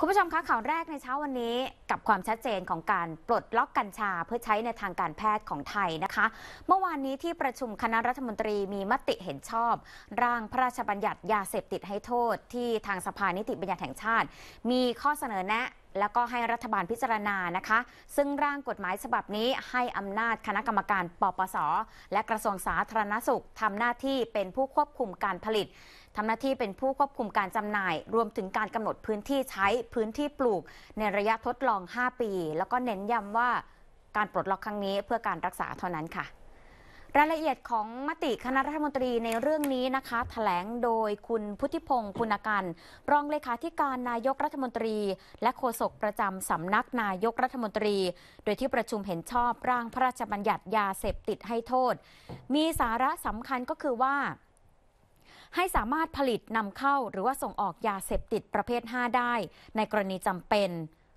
คุณผู้ชมคะข่าวแรกในเช้าวันนี้ กับความชัดเจนของการปลดล็อกกัญชาเพื่อใช้ในทางการแพทย์ของไทยนะคะ เมื่อวานนี้ที่ประชุมคณะรัฐมนตรีมีมติเห็นชอบร่างพระราชบัญญัติยาเสพติดให้โทษ ที่ทางสภานิติบัญญัติแห่งชาติ มีข้อเสนอแนะ แล้วก็ให้รัฐบาลพิจารณานะคะ ซึ่งร่างกฎหมายฉบับนี้ ให้อำนาจคณะกรรมการปปสและกระทรวงสาธารณสุขทำหน้าที่เป็นผู้ควบคุมการผลิตทำหน้าที่เป็นผู้ควบคุมการจำหน่ายรวมถึงการกำหนดพื้นที่ใช้พื้นที่ปลูก ในระยะทดลอง 5 ปี แล้วก็เน้นย้ำว่าการปลดล็อกครั้งนี้เพื่อการรักษาเท่านั้นค่ะ รายละเอียดของมติคณะรัฐมนตรีในเรื่องนี้นะคะถแถลงโดยคุณพุทธิพงศ์คุณกัน รองเลขาธิการนายกรัฐมนตรี และโฆษกประจำสำนักนายกรัฐมนตรี โดยที่ประชุมเห็นชอบ ร่างพระราชบัญญัติยาเสพติดให้โทษ มีสาระสำคัญก็คือว่าให้สามารถผลิตนำเข้าหรือว่าส่งออกยาเสพติดประเภท 5 ได้ในกรณีจำเป็น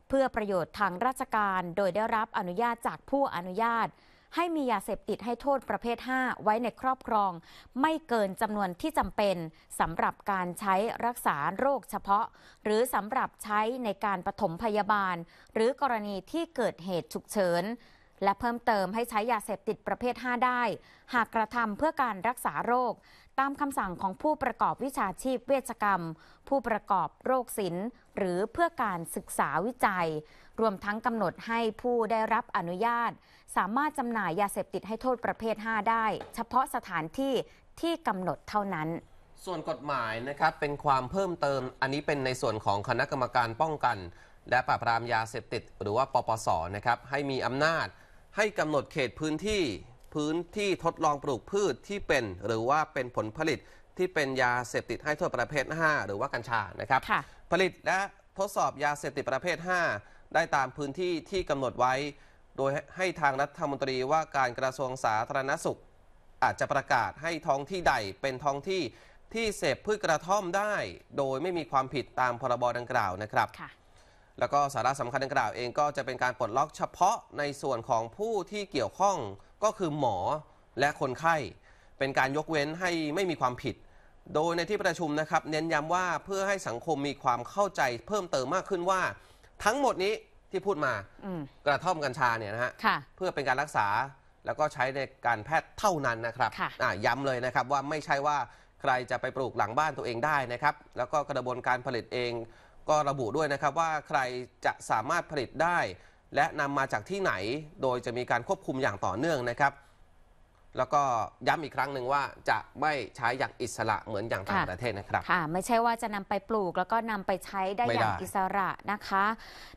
เพื่อประโยชน์ทางราชการโดยได้รับอนุญาตจากผู้อนุญาต ให้มียาเสพติดให้โทษประเภท 5 ไว้ในครอบครอง ไม่เกินจำนวนที่จำเป็นสำหรับการใช้รักษาโรคเฉพาะ หรือสำหรับใช้ในการปฐมพยาบาล หรือกรณีที่เกิดเหตุฉุกเฉินและเพิ่มเติมให้ใช้ยาเสพติดประเภท 5 ได้ หากกระทำเพื่อการรักษาโรค ตามคำสั่งของผู้ประกอบวิชาชีพเวชกรรม ผู้ประกอบโรคศิลป์หรือเพื่อการศึกษาวิจัย รวมทั้งกำหนดให้ผู้ได้รับอนุญาต สามารถจำหน่ายยาเสพติดให้โทษประเภท 5 ได้ เฉพาะสถานที่ที่กำหนดเท่านั้น ส่วนกฎหมายนะครับ เป็นความเพิ่มเติมอันนี้เป็นในส่วนของคณะกรรมการป้องกัน และปราบปรามยาเสพติดหรือว่าปปส นะครับ ให้มีอำนาจให้กำหนดเขตพื้นที่พื้นที่ทดลองปลูกพืชที่เป็นหรือว่าเป็นผลผลิต ที่เป็นยาเสพติดให้โทษประเภท 5 หรือว่ากัญชา นะครับ ผลิตและทดสอบยาเสพติดประเภท 5 ได้ตามพื้นที่ที่กำหนดไว้ โดยให้ทางรัฐมนตรีว่าการกระทรวงสาธารณสุข อาจจะประกาศให้ท้องที่ใดเป็นท้องที่ที่เสพพืชกระท่อมได้ โดยไม่มีความผิดตามพรบดังกล่าวนะครับแล้วก็สาระสำคัญดังกล่าวเอง ก็จะเป็นการปลดล็อกเฉพาะในส่วนของผู้ที่เกี่ยวข้องก็คือหมอและคนไข้ เป็นการยกเว้นให้ไม่มีความผิด โดยในที่ประชุมนะครับ เน้นย้ำว่าเพื่อให้สังคมมีความเข้าใจเพิ่มเติมมากขึ้นว่า ทั้งหมดนี้ที่พูดมากระท่อมกัญชาเนี่ยนะฮะเพื่อเป็นการรักษาแล้วก็ใช้ในการแพทย์เท่านั้นนะครับย้ำเลยนะครับว่าไม่ใช่ว่าใครจะไปปลูกหลังบ้านตัวเองได้นะครับ แล้วก็กระบวนการผลิตเองก็ระบุด้วยนะครับว่าใครจะสามารถผลิตได้ และนำมาจากที่ไหนโดยจะมีการควบคุมอย่างต่อเนื่องนะครับแล้วก็ย้ำอีกครั้งหนึ่งว่า จะไม่ใช้อย่างอิสระเหมือนอย่างต่างประเทศนะครับค่ะไม่ใช่ว่าจะนำไปปลูกแล้วก็นำไปใช้ได้อย่างอิสระนะคะ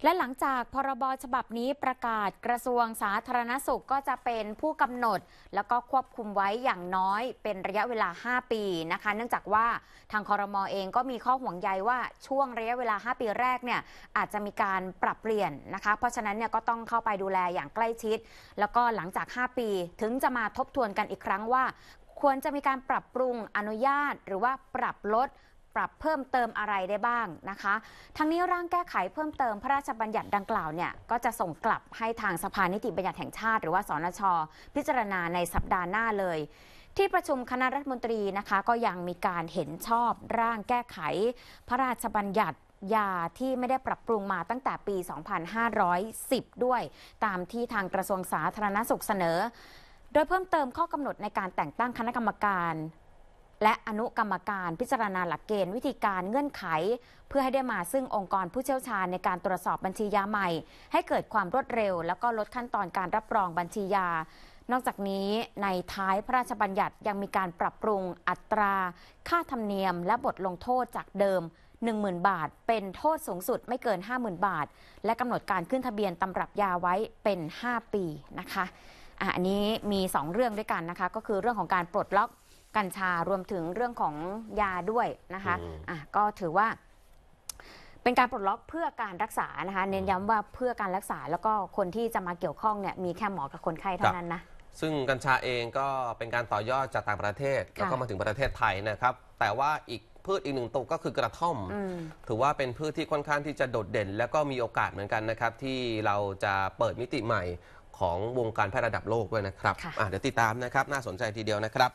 และหลังจากพรบฉบับนี้ประกาศกระทรวงสาธารณสุขก็จะเป็นผู้กำหนด แล้วก็ควบคุมไว้อย่างน้อย เป็นระยะเวลา 5 ปีนะคะ เนื่องจากว่าทางคอรมอเองก็มีข้อห่วงใยว่าช่วงระยะเวลา 5 ปีแรกเนี่ยอาจจะมีการปรับเปลี่ยนนะคะ เพราะฉะนั้นเนี่ยก็ต้องเข้าไปดูแลอย่างใกล้ชิด แล้วก็หลังจาก 5 ปีถึงจะมาทบทวนนกันอีกครั้งว่าควรจะมีการปรับปรุงอนุญาตหรือว่าปรับลด ปรับเพิ่มเติมอะไรได้บ้างนะคะทั้งนี้ร่างแก้ไขเพิ่มเติมพระราชบัญญัติดังกล่าวเนี่ยก็จะส่งกลับให้ทางสภานิติบัญญัติแห่งชาติ หรือว่าสนชพิจารณาในสัปดาห์หน้าเลย ที่ประชุมคณะรัฐมนตรีนะคะก็ยังมีการเห็นชอบร่างแก้ไข พระราชบัญญัติยาที่ไม่ได้ปรับปรุงมาตั้งแต่ปี 2510 ด้วย ตามที่ทางกระทรวงสาธารณสุขเสนอโดยเพิ่มเติมข้อกำหนดในการแต่งตั้งคณะกรรมการ และอนุกรรมการพิจารณาหลักเกณฑ์วิธีการเงื่อนไข เพื่อให้ได้มาซึ่งองค์กรผู้เชี่ยวชาญในการตรวจสอบบัญชียาใหม่ ให้เกิดความรวดเร็ว และก็ลดขั้นตอนการรับรองบัญชียา นอกจากนี้ในท้ายพระราชบัญญัติยังมีการปรับปรุง อัตรา ค่าธรรมเนียม และบทลงโทษจากเดิม 10,000 บาท เป็นโทษสูงสุดไม่เกิน 50,000 บาท และกำหนดการขึ้นทะเบียนตำรับยาไว้เป็น 5 ปีนะคะอันนี้มี 2เรื่องด้วยกันนะคะ ก็คือเรื่องของการปลดล็อกกัญชารวมถึงเรื่องของยาด้วยนะคะ อ่ะ ก็ถือว่าเป็นการปลดล็อกเพื่อการรักษา นะคะ เน้นย้ำว่าเพื่อการรักษา แล้วก็คนที่จะมาเกี่ยวข้องเนี่ยมีแค่หมอกับคนไข้เท่านั้นนะ ซึ่งกัญชาเองก็เป็นการต่อยอดจากต่างประเทศ แล้วก็มาถึงประเทศไทยนะครับ แต่ว่าอีกพืชอีกหนึ่งตัวก็คือกระท่อม ถือว่าเป็นพืชที่ค่อนข้างที่จะโดดเด่น และก็มีโอกาสเหมือนกันนะครับ ที่เราจะเปิดมิติใหม่ของวงการแพทย์ระดับโลกด้วยนะครับเดี๋ยวติดตามนะครับ น่าสนใจทีเดียวนะครับ